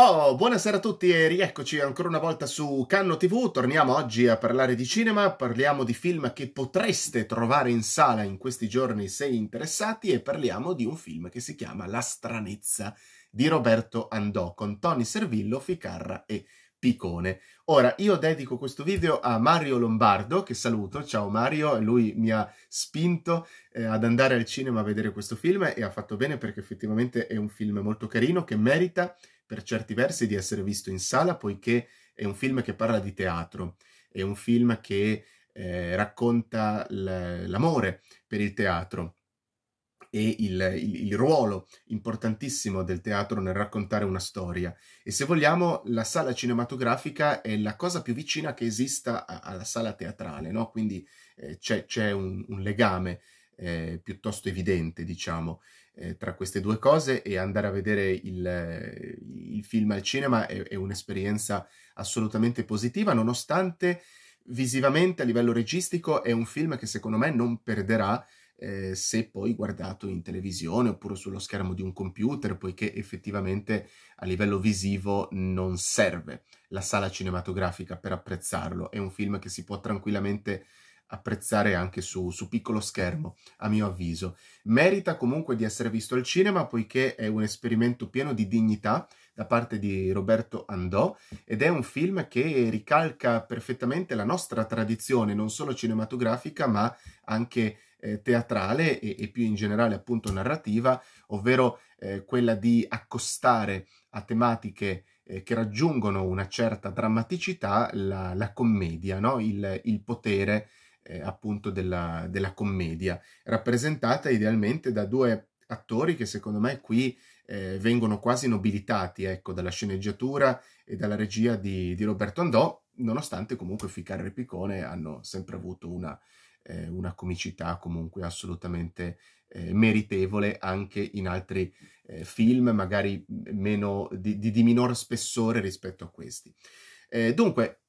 Oh, buonasera a tutti e rieccoci ancora una volta su Canno TV. Torniamo oggi a parlare di cinema, parliamo di film che potreste trovare in sala in questi giorni se interessati e parliamo di un film che si chiama La stranezza di Roberto Andò con Tony Servillo, Ficarra e Picone. Ora, io dedico questo video a Mario Lombardo, che saluto, ciao Mario, lui mi ha spinto eh, ad andare al cinema a vedere questo film e ha fatto bene perché effettivamente è un film molto carino che merita per certi versi di essere visto in sala poiché è un film che parla di teatro, è un film che eh, racconta l'amore per il teatro e il, il, il, ruolo importantissimo del teatro nel raccontare una storia. E se vogliamo, la sala cinematografica è la cosa più vicina che esista a, alla sala teatrale, no? quindi eh, c'è, un, un, legame eh, piuttosto evidente, diciamo. Eh, tra queste due cose e andare a vedere il, eh, il film al cinema è, è un'esperienza assolutamente positiva, nonostante visivamente a livello registico è un film che secondo me non perderà eh, se poi guardato in televisione oppure sullo schermo di un computer, poiché effettivamente a livello visivo non serve la sala cinematografica per apprezzarlo. È un film che si può tranquillamente apprezzare anche su, su, piccolo schermo, a mio avviso. Merita comunque di essere visto al cinema poiché è un esperimento pieno di dignità da parte di Roberto Andò ed è un film che ricalca perfettamente la nostra tradizione, non solo cinematografica ma anche eh, teatrale e, e, più in generale appunto narrativa, ovvero eh, quella di accostare a tematiche eh, che raggiungono una certa drammaticità la, la commedia, no? il, il potere eh, appunto della, della, commedia, rappresentata idealmente da due attori che secondo me qui eh, vengono quasi nobilitati ecco, dalla sceneggiatura e dalla regia di, di Roberto Andò, nonostante comunque Ficarra e Piccone hanno sempre avuto una, eh, una comicità comunque assolutamente eh, meritevole anche in altri eh, film, magari meno, di, di, di, minor spessore rispetto a questi. Eh, dunque,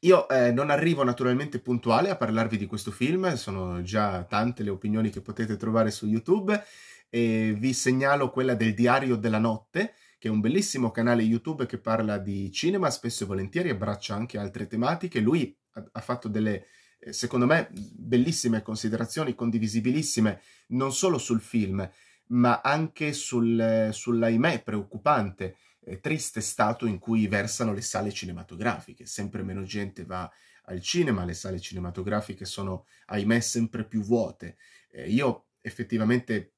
io eh, non arrivo naturalmente puntuale a parlarvi di questo film, sono già tante le opinioni che potete trovare su YouTube e vi segnalo quella del Diario della Notte, che è un bellissimo canale YouTube che parla di cinema, spesso e volentieri abbraccia anche altre tematiche. Lui ha fatto delle, eh, secondo me, bellissime considerazioni, condivisibilissime, non solo sul film, ma anche sul, eh, sull'ahimè preoccupante eh, triste stato in cui versano le sale cinematografiche. Sempre meno gente va al cinema, le sale cinematografiche sono, ahimè, sempre più vuote. Eh, io effettivamente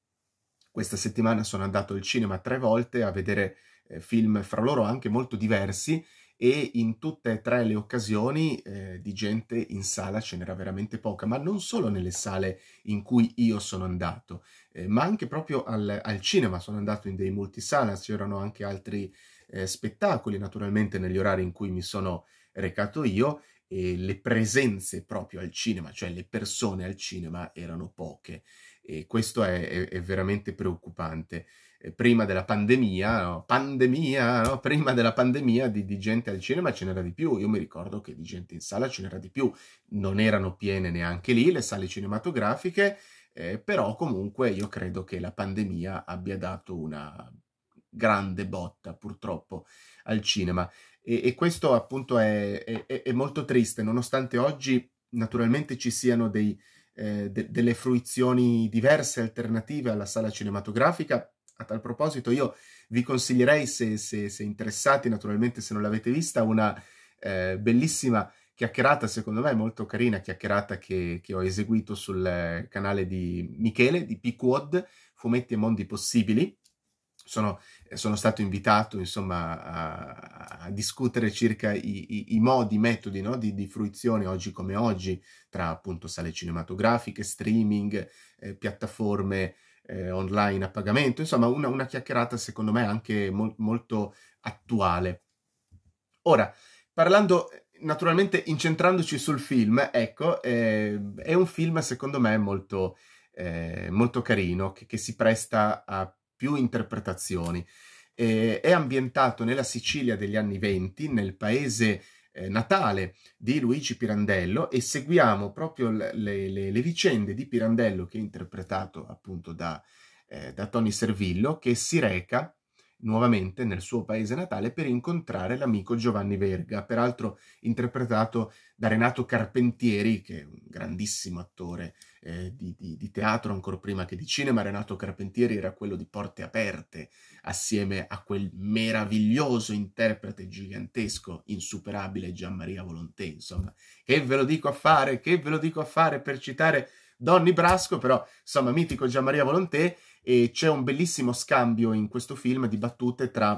questa settimana sono andato al cinema tre volte a vedere eh, film fra loro anche molto diversi e in tutte e tre le occasioni eh, di gente in sala ce n'era veramente poca, ma non solo nelle sale in cui io sono andato, eh, ma anche proprio al, al, cinema, sono andato in dei multisala, c'erano anche altri eh, spettacoli naturalmente negli orari in cui mi sono recato io e le presenze proprio al cinema, cioè le persone al cinema erano poche e questo è, è, è veramente preoccupante. Eh, prima della pandemia, no? pandemia, no? prima della pandemia di, di, gente al cinema ce n'era di più, io mi ricordo che di gente in sala ce n'era di più, non erano piene neanche lì le sale cinematografiche, eh, però comunque io credo che la pandemia abbia dato una grande botta purtroppo al cinema e, e questo appunto è, è, è molto triste, nonostante oggi naturalmente ci siano dei, eh, de- delle fruizioni diverse, alternative alla sala cinematografica, a tal proposito io vi consiglierei, se, se, se interessati naturalmente, se non l'avete vista, una eh, bellissima chiacchierata, secondo me molto carina, chiacchierata che, che ho eseguito sul canale di Michele, di PQOD, Fumetti e Mondi Possibili, sono, sono, stato invitato insomma, a, a, discutere circa i, i, i modi, i metodi no? di, di, fruizione oggi come oggi, tra appunto sale cinematografiche, streaming, eh, piattaforme eh, online a pagamento, insomma una, una chiacchierata secondo me anche mol, molto attuale. Ora, parlando naturalmente incentrandoci sul film, ecco, eh, è un film secondo me molto, eh, molto carino, che, che, si presta a più interpretazioni. Eh, è ambientato nella Sicilia degli anni venti, nel paese eh, natale di Luigi Pirandello e seguiamo proprio le, le, le, vicende di Pirandello che è interpretato appunto da, eh, da Tony Servillo che si reca nuovamente nel suo paese natale per incontrare l'amico Giovanni Verga, peraltro interpretato da Renato Carpentieri, che è un grandissimo attore eh, di, di, di, teatro ancora prima che di cinema. Renato Carpentieri era quello di Porte Aperte, assieme a quel meraviglioso interprete gigantesco, insuperabile Gian Maria Volontè, insomma. Che ve lo dico a fare, che ve lo dico a fare per citare Donny Brasco, però, insomma, mitico Gian Maria Volontè, e c'è un bellissimo scambio in questo film di battute tra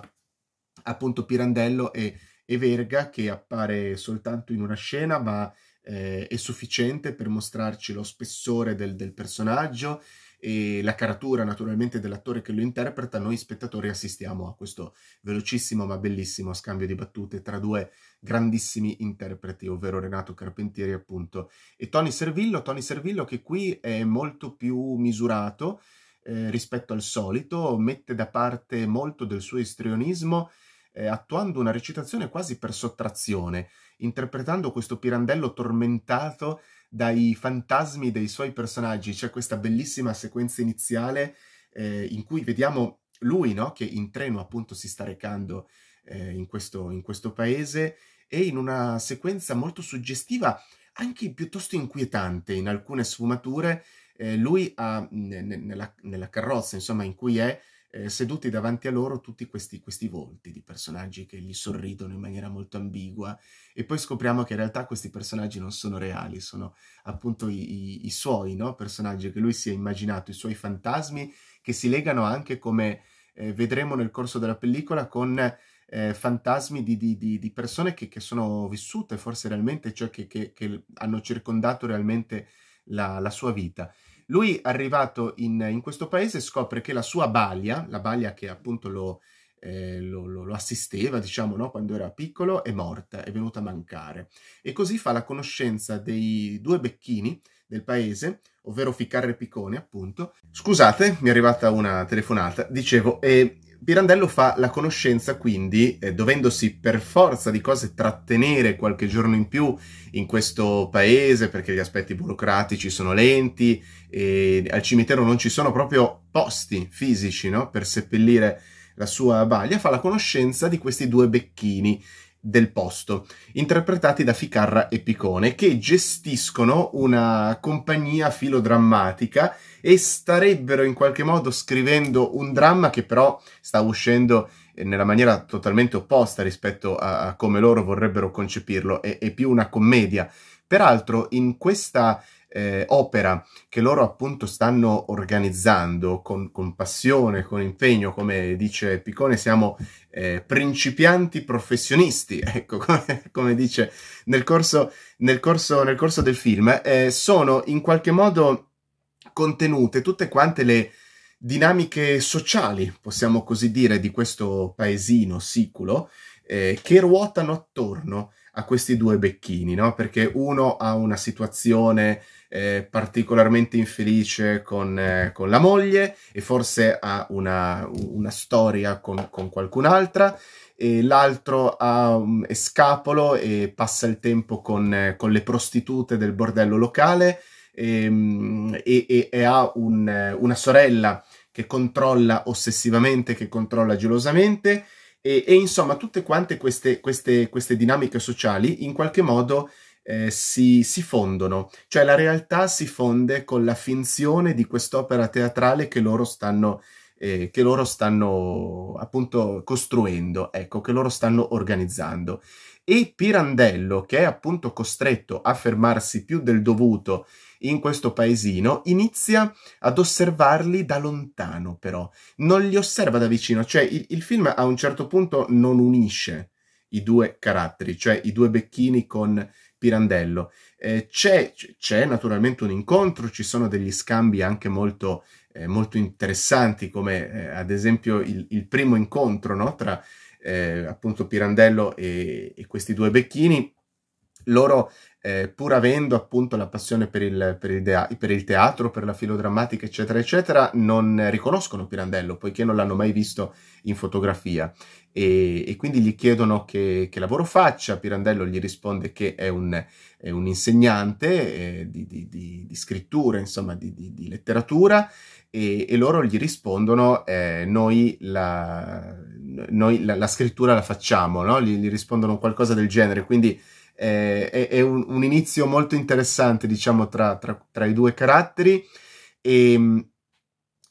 appunto Pirandello e, e Verga, che appare soltanto in una scena, ma eh, è sufficiente per mostrarci lo spessore del, del personaggio e la caratura naturalmente dell'attore che lo interpreta, noi spettatori assistiamo a questo velocissimo ma bellissimo scambio di battute tra due grandissimi interpreti, ovvero Renato Carpentieri appunto e Tony Servillo, Tony Servillo che qui è molto più misurato eh, rispetto al solito, mette da parte molto del suo istrionismo eh, attuando una recitazione quasi per sottrazione, interpretando questo pirandello tormentato dai fantasmi dei suoi personaggi. C'è questa bellissima sequenza iniziale eh, in cui vediamo lui, no? che in treno appunto si sta recando eh, in, questo, in questo paese e in una sequenza molto suggestiva, anche piuttosto inquietante in alcune sfumature, eh, lui ha, n- nella, nella, carrozza, insomma, in cui è, eh, seduti davanti a loro tutti questi, questi volti di personaggi che gli sorridono in maniera molto ambigua e poi scopriamo che in realtà questi personaggi non sono reali, sono appunto i, i, i suoi no? personaggi che lui si è immaginato, i suoi fantasmi che si legano anche come eh, vedremo nel corso della pellicola con... Eh, fantasmi di, di, di, di persone che, che, sono vissute forse realmente, cioè che, che, che hanno circondato realmente la, la sua vita. Lui, arrivato in, in, questo paese, scopre che la sua balia, la balia che appunto lo, eh, lo, lo, lo assisteva, diciamo, no? quando era piccolo, è morta, è venuta a mancare. E così fa la conoscenza dei due becchini del paese, ovvero Ficarre Picone, appunto. Scusate, mi è arrivata una telefonata. Dicevo, eh, Pirandello fa la conoscenza quindi, eh, dovendosi per forza di cose trattenere qualche giorno in più in questo paese perché gli aspetti burocratici sono lenti e al cimitero non ci sono proprio posti fisici no? per seppellire la sua baglia, fa la conoscenza di questi due becchini del posto, interpretati da Ficarra e Picone, che gestiscono una compagnia filodrammatica e starebbero in qualche modo scrivendo un dramma che però sta uscendo eh, nella maniera totalmente opposta rispetto a, come loro vorrebbero concepirlo, è, è più una commedia. Peraltro in questa eh, opera che loro appunto stanno organizzando con, con, passione, con impegno, come dice Piccone, siamo eh, principianti professionisti, ecco come, come dice nel corso, nel corso, nel corso del film, eh, sono in qualche modo contenute tutte quante le dinamiche sociali, possiamo così dire, di questo paesino siculo, eh, che ruotano attorno a questi due becchini, no? Perché uno ha una situazione eh, particolarmente infelice con, eh, con, la moglie e forse ha una, una storia con, con qualcun'altra e l'altro ha, um, è scapolo e passa il tempo con, eh, con le prostitute del bordello locale ehm, e, e, e ha un, eh, una sorella che controlla ossessivamente, che controlla gelosamente e, e insomma tutte quante queste, queste, queste dinamiche sociali in qualche modo eh, si, si, fondono, cioè la realtà si fonde con la finzione di quest'opera teatrale che loro stanno, eh, che loro stanno appunto costruendo, ecco, che loro stanno organizzando. E Pirandello, che è appunto costretto a fermarsi più del dovuto in questo paesino, inizia ad osservarli da lontano, però non li osserva da vicino, cioè il, il film a un certo punto non unisce i due caratteri, cioè i due becchini con Pirandello. Eh, c'è, c'è, naturalmente un incontro, ci sono degli scambi anche molto, eh, molto interessanti, come eh, ad esempio il, il primo incontro no? tra eh, appunto Pirandello e, e, questi due becchini. Loro eh, pur avendo appunto la passione per il, per, il per il, teatro, per la filodrammatica, eccetera, eccetera, non riconoscono Pirandello poiché non l'hanno mai visto in fotografia. E, e quindi gli chiedono che, che, lavoro faccia, Pirandello gli risponde che è un, è un insegnante eh, di, di, di, di, scrittura, insomma di, letteratura, e, e, loro gli rispondono eh, noi la, noi la, la, scrittura la facciamo, no? gli, gli rispondono qualcosa del genere, quindi eh, è, è un, un, inizio molto interessante, diciamo, tra, tra, tra i due caratteri. E, ehm,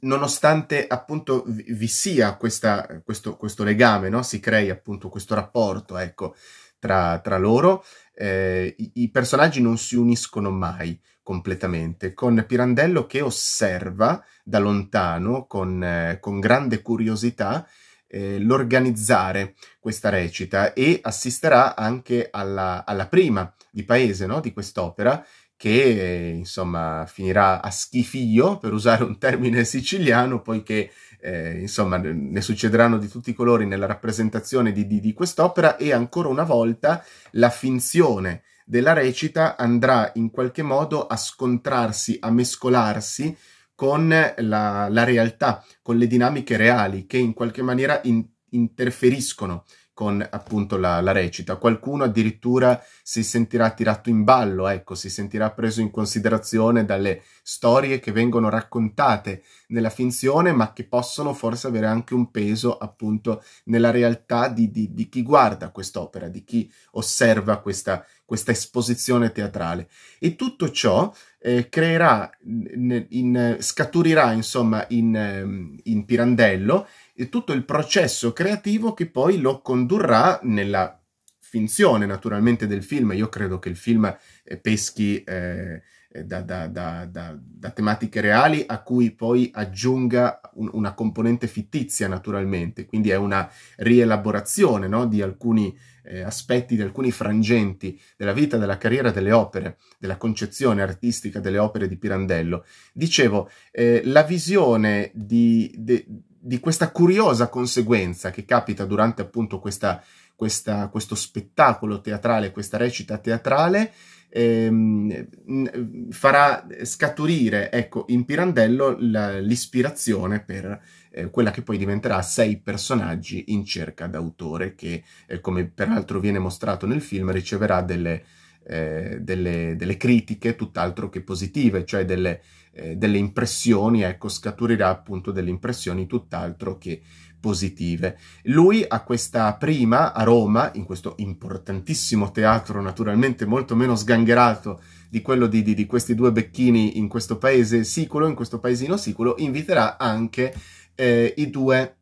nonostante appunto vi sia questa, questo, questo, legame, no? si crei appunto questo rapporto ecco, tra, tra, loro, eh, i, i, personaggi non si uniscono mai completamente, con Pirandello che osserva da lontano con, eh, con grande curiosità eh, l'organizzare questa recita e assisterà anche alla, alla prima di paese no? di quest'opera che insomma finirà a schifio per usare un termine siciliano, poiché eh, insomma ne succederanno di tutti i colori nella rappresentazione di, di, di quest'opera e ancora una volta la finzione della recita andrà in qualche modo a scontrarsi, a mescolarsi con la, la realtà, con le dinamiche reali che in qualche maniera in, interferiscono con appunto la, la, recita. Qualcuno addirittura si sentirà tirato in ballo, ecco, si sentirà preso in considerazione dalle storie che vengono raccontate nella finzione, ma che possono forse avere anche un peso appunto nella realtà di, di, di chi guarda quest'opera, di chi osserva questa, questa esposizione teatrale. E tutto ciò eh, creerà, in, in, scaturirà insomma in, ehm, in Pirandello tutto il processo creativo che poi lo condurrà nella finzione naturalmente del film. Io credo che il film eh, peschi eh, eh da, da, da, da, tematiche reali a cui poi aggiunga un, una componente fittizia naturalmente, quindi è una rielaborazione no? di alcuni eh, aspetti, di alcuni frangenti della vita, della carriera, delle opere, della concezione artistica delle opere di Pirandello. Dicevo, eh, la visione di, de, di questa curiosa conseguenza che capita durante appunto questa, questa, questo spettacolo teatrale, questa recita teatrale, ehm, farà scaturire ecco, in Pirandello la, l'ispirazione per eh, quella che poi diventerà Sei personaggi in cerca d'autore, che eh, come peraltro viene mostrato nel film riceverà delle eh, delle, delle, critiche tutt'altro che positive, cioè delle, eh, delle impressioni, ecco, scaturirà appunto delle impressioni tutt'altro che positive. Lui a questa prima a Roma, in questo importantissimo teatro, naturalmente molto meno sgangherato di quello di, di, di questi due becchini in questo paese siculo, in questo paesino siculo, inviterà anche eh, i, due,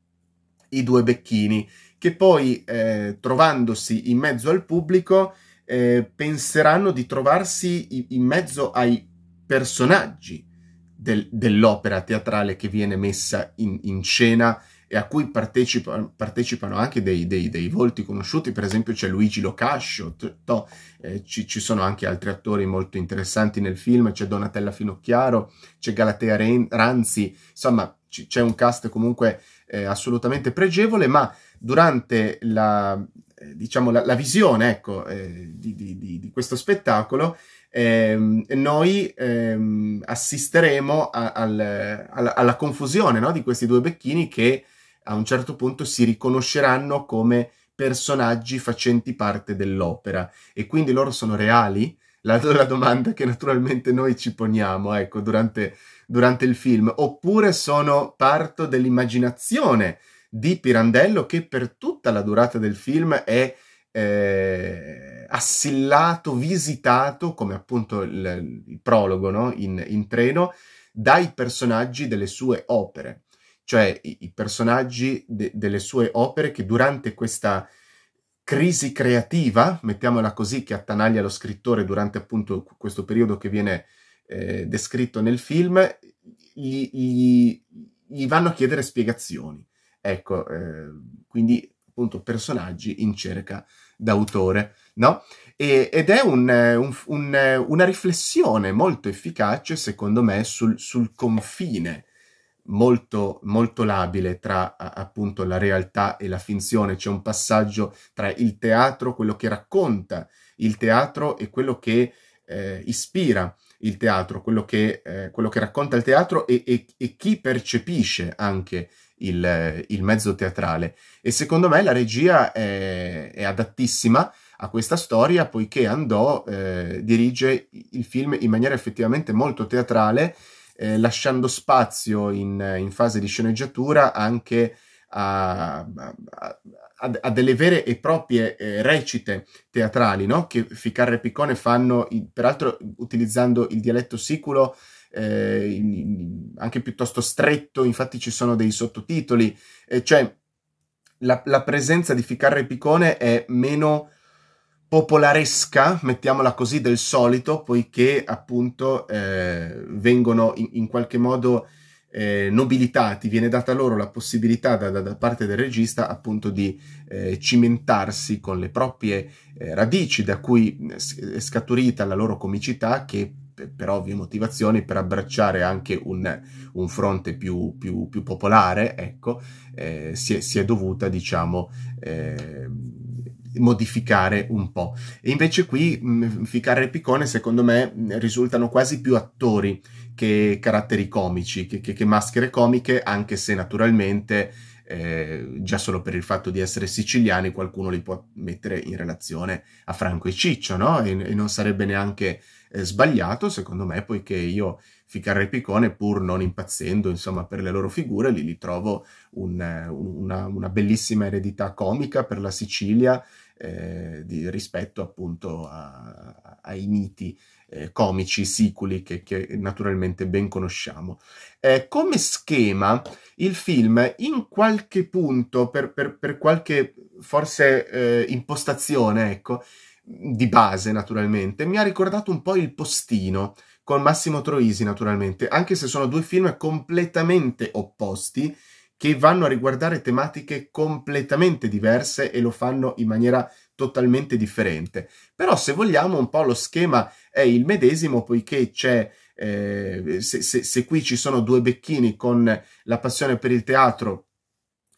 i due becchini che poi eh, trovandosi in mezzo al pubblico eh, penseranno di trovarsi in mezzo ai personaggi del, dell'opera teatrale che viene messa in, in scena e a cui partecipa, partecipano anche dei, dei, dei, volti conosciuti, per esempio c'è Luigi Locascio, no, eh, ci, ci, sono anche altri attori molto interessanti nel film, c'è Donatella Finocchiaro, c'è Galatea Ren- Ranzi, insomma c- c'è un cast comunque eh, assolutamente pregevole, ma durante la, eh, diciamo, la, la, visione ecco, eh, di, di, di, questo spettacolo, ehm, noi ehm, assisteremo a, al, alla, alla, confusione no? di questi due becchini che a un certo punto si riconosceranno come personaggi facenti parte dell'opera e quindi loro sono reali? La, la domanda che naturalmente noi ci poniamo ecco, durante, durante il film, oppure sono parto dell'immaginazione di Pirandello che per tutta la durata del film è eh, assillato, visitato, come appunto il, il prologo no? in, in, treno, dai personaggi delle sue opere, cioè i, i personaggi de, delle sue opere che durante questa crisi creativa, mettiamola così, che attanaglia lo scrittore durante appunto questo periodo che viene eh, descritto nel film, gli, gli, gli vanno a chiedere spiegazioni Ecco, eh, quindi appunto personaggi in cerca d'autore, no? E, ed è un, un, un, una riflessione molto efficace, secondo me, sul, sul confine molto, molto labile tra appunto la realtà e la finzione. C'è un passaggio tra il teatro, quello che racconta il teatro e quello che eh, ispira il teatro, quello che, eh, quello che racconta il teatro e, e, e chi percepisce anche il il, il mezzo teatrale. E secondo me la regia è, è adattissima a questa storia, poiché Andò eh, dirige il film in maniera effettivamente molto teatrale, eh, lasciando spazio in, in, fase di sceneggiatura anche a, a, a, a delle vere e proprie eh, recite teatrali, no? che Ficarra e Piccone fanno, peraltro utilizzando il dialetto siculo eh, in, in, anche piuttosto stretto, infatti ci sono dei sottotitoli, eh, cioè la, la, presenza di Ficarra e Picone è meno popolaresca, mettiamola così, del solito, poiché appunto eh, vengono in, in, qualche modo eh, nobilitati, viene data loro la possibilità da, da parte del regista appunto di eh, cimentarsi con le proprie eh, radici, da cui è scaturita la loro comicità che per ovvie motivazioni, per abbracciare anche un, un fronte più, più, più, popolare, ecco, eh, si, è, si, è, dovuta, diciamo, eh, modificare un po'. E invece qui mh, mm, e Piccone, secondo me, mm, risultano quasi più attori che caratteri comici, che, che, che maschere comiche, anche se naturalmente... Eh, già solo per il fatto di essere siciliani qualcuno li può mettere in relazione a Franco e Ciccio, no? E, e non sarebbe neanche eh, sbagliato, secondo me, poiché io Ficarra e Picone, pur non impazzendo insomma, per le loro figure, li, li trovo eh, un, una, una, bellissima eredità comica per la Sicilia eh, di, rispetto appunto a, ai miti eh, comici, siculi, che, che, naturalmente ben conosciamo. Eh, come schema, il film in qualche punto, per, per, per qualche forse eh, impostazione, ecco, di base naturalmente, mi ha ricordato un po' il postino con Massimo Troisi naturalmente, anche se sono due film completamente opposti che vanno a riguardare tematiche completamente diverse e lo fanno in maniera totalmente differente. Però se vogliamo un po' lo schema è il medesimo poiché c'è eh, se, se, se qui ci sono due becchini con la passione per il teatro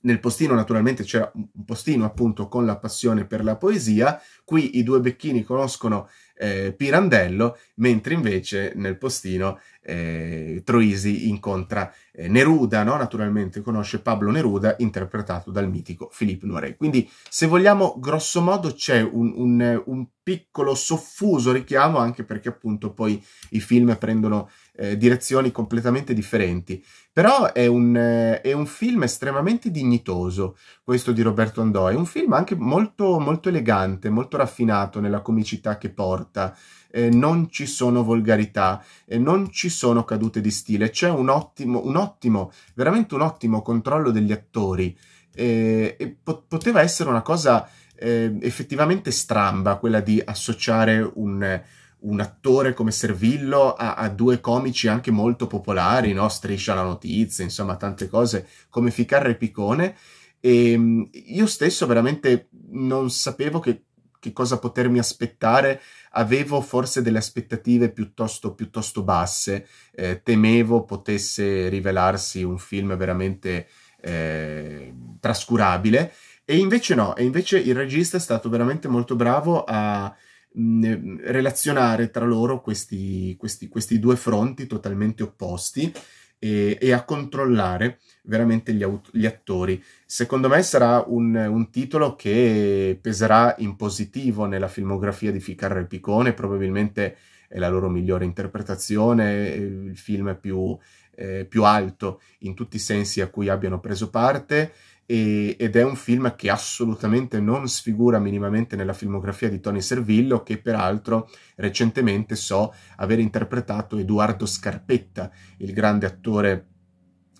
nel postino naturalmente c'era un postino appunto con la passione per la poesia, qui i due becchini conoscono eh, Pirandello, mentre invece nel postino eh, Troisi incontra eh, Neruda, no? naturalmente conosce Pablo Neruda, interpretato dal mitico Philippe Noiret. Quindi, se vogliamo, grosso modo c'è un, un, un piccolo soffuso richiamo, anche perché appunto poi i film prendono eh, direzioni completamente differenti. Però è un, eh, è un, film estremamente dignitoso, questo di Roberto Andò. È un film anche molto, molto elegante, molto raffinato nella comicità che porta eh, non ci sono volgarità, eh, non ci sono cadute di stile, c'è un ottimo, un ottimo, veramente un ottimo controllo degli attori. Eh, e po- poteva essere una cosa ehm, effettivamente stramba quella di associare un, un attore come Servillo a, a, due comici anche molto popolari, no? Striscia la notizia, insomma tante cose come Ficarra e Picone. E ehm, io stesso veramente non sapevo che, che cosa potermi aspettare avevo forse delle aspettative piuttosto, piuttosto basse, eh, temevo potesse rivelarsi un film veramente eh, trascurabile e invece no, e invece il regista è stato veramente molto bravo a mh, mm, relazionare tra loro questi, questi, questi due fronti totalmente opposti e, e a controllare veramente gli, aut- gli, attori. Secondo me sarà un, un, titolo che peserà in positivo nella filmografia di Ficarra e Picone, probabilmente è la loro migliore interpretazione, il film più, eh, più alto in tutti i sensi a cui abbiano preso parte e, ed è un film che assolutamente non sfigura minimamente nella filmografia di Tony Servillo, che peraltro recentemente so aver interpretato Edoardo Scarpetta, il grande attore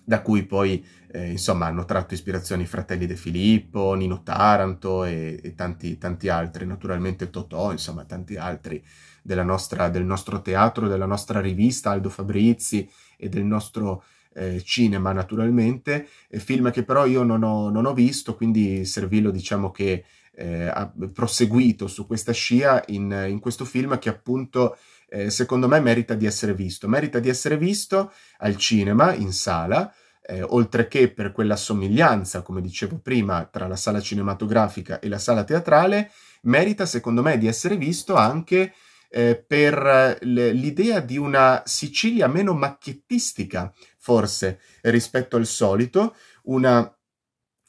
da cui poi eh, insomma hanno tratto ispirazione i fratelli De Filippo, Nino Taranto e, e tanti, tanti, altri, naturalmente Totò, insomma tanti altri nostra, del nostro teatro, della nostra rivista, Aldo Fabrizi e del nostro eh, cinema naturalmente, eh, film che però io non ho, non ho visto, quindi Servillo diciamo che eh, ha proseguito su questa scia in, in questo film che appunto eh, secondo me merita di essere visto. Merita di essere visto al cinema, in sala, eh, oltre che per quella somiglianza, come dicevo prima, tra la sala cinematografica e la sala teatrale, merita secondo me di essere visto anche eh, per eh, l'idea di una Sicilia meno macchiettistica, forse rispetto al solito, una,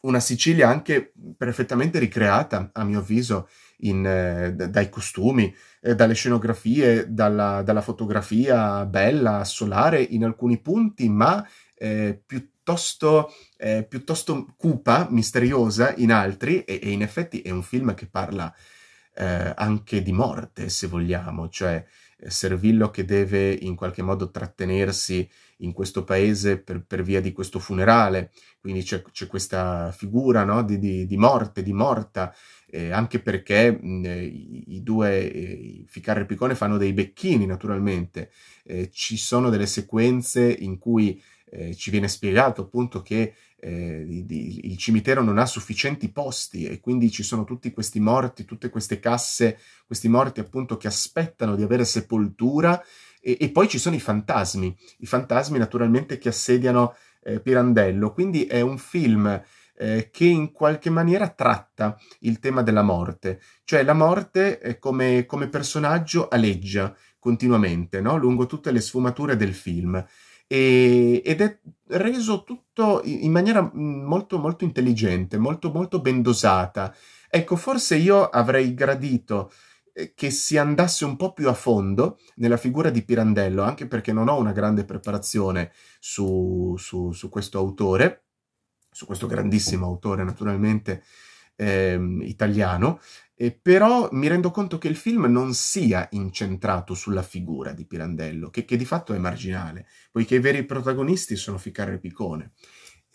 una Sicilia anche perfettamente ricreata, a mio avviso, in, eh, dai costumi, eh, dalle scenografie, dalla, dalla, fotografia bella, solare in alcuni punti, ma eh, piuttosto, eh, piuttosto, cupa, misteriosa in altri, e, e, in effetti è un film che parla eh, anche di morte, se vogliamo, cioè Servillo che deve in qualche modo trattenersi in questo paese per, per via di questo funerale, quindi c'è, c'è questa figura no? di, di, di, morte, di morta, eh, anche perché mh, i, i, due, eh, Ficarra e Piccone, fanno dei becchini naturalmente, eh, ci sono delle sequenze in cui eh, ci viene spiegato appunto che eh, di, il cimitero non ha sufficienti posti e quindi ci sono tutti questi morti, tutte queste casse, questi morti appunto che aspettano di avere sepoltura e, e poi ci sono i fantasmi, i fantasmi naturalmente che assediano eh, Pirandello, quindi è un film eh, che in qualche maniera tratta il tema della morte, cioè la morte eh, come, come personaggio aleggia continuamente no? lungo tutte le sfumature del film e, ed è reso tutto in maniera mm, molto molto intelligente, molto molto ben dosata. Ecco, forse io avrei gradito eh, che si andasse un po' più a fondo nella figura di Pirandello, anche perché non ho una grande preparazione su, su, su questo autore, su questo grandissimo autore naturalmente ehm, italiano, eh, però mi rendo conto che il film non sia incentrato sulla figura di Pirandello, che, che di fatto è marginale, poiché i veri protagonisti sono Ficarro e Picone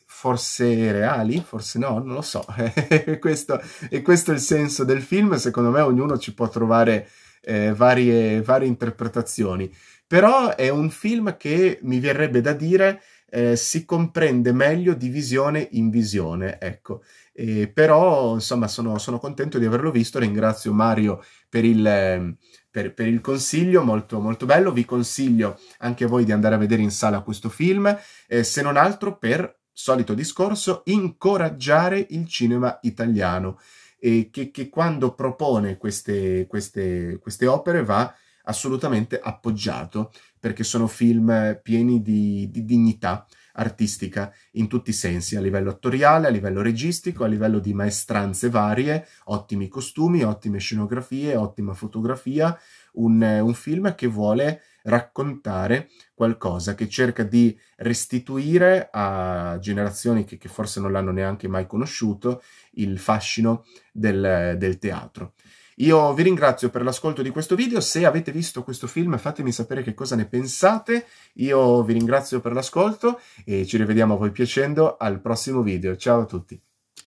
forse reali, forse no, non lo so. questo, e questo è il senso del film, secondo me ognuno ci può trovare eh, varie, varie, interpretazioni. Però è un film che mi verrebbe da dire eh, si comprende meglio di visione in visione, ecco. Eh, però insomma sono, sono, contento di averlo visto, ringrazio Mario per il, ehm, per, per il consiglio, molto, molto, bello, vi consiglio anche voi di andare a vedere in sala questo film, eh, se non altro per, solito discorso, incoraggiare il cinema italiano, eh, che, che, quando propone queste, queste, queste opere va assolutamente appoggiato, perché sono film pieni di, di dignità, artistica in tutti i sensi, a livello attoriale, a livello registico, a livello di maestranze varie, ottimi costumi, ottime scenografie, ottima fotografia, un, un film che vuole raccontare qualcosa, che cerca di restituire a generazioni che, che forse non l'hanno neanche mai conosciuto il fascino del, del teatro. Io vi ringrazio per l'ascolto di questo video, se avete visto questo film fatemi sapere che cosa ne pensate, io vi ringrazio per l'ascolto e ci rivediamo a voi piacendo al prossimo video, ciao a tutti!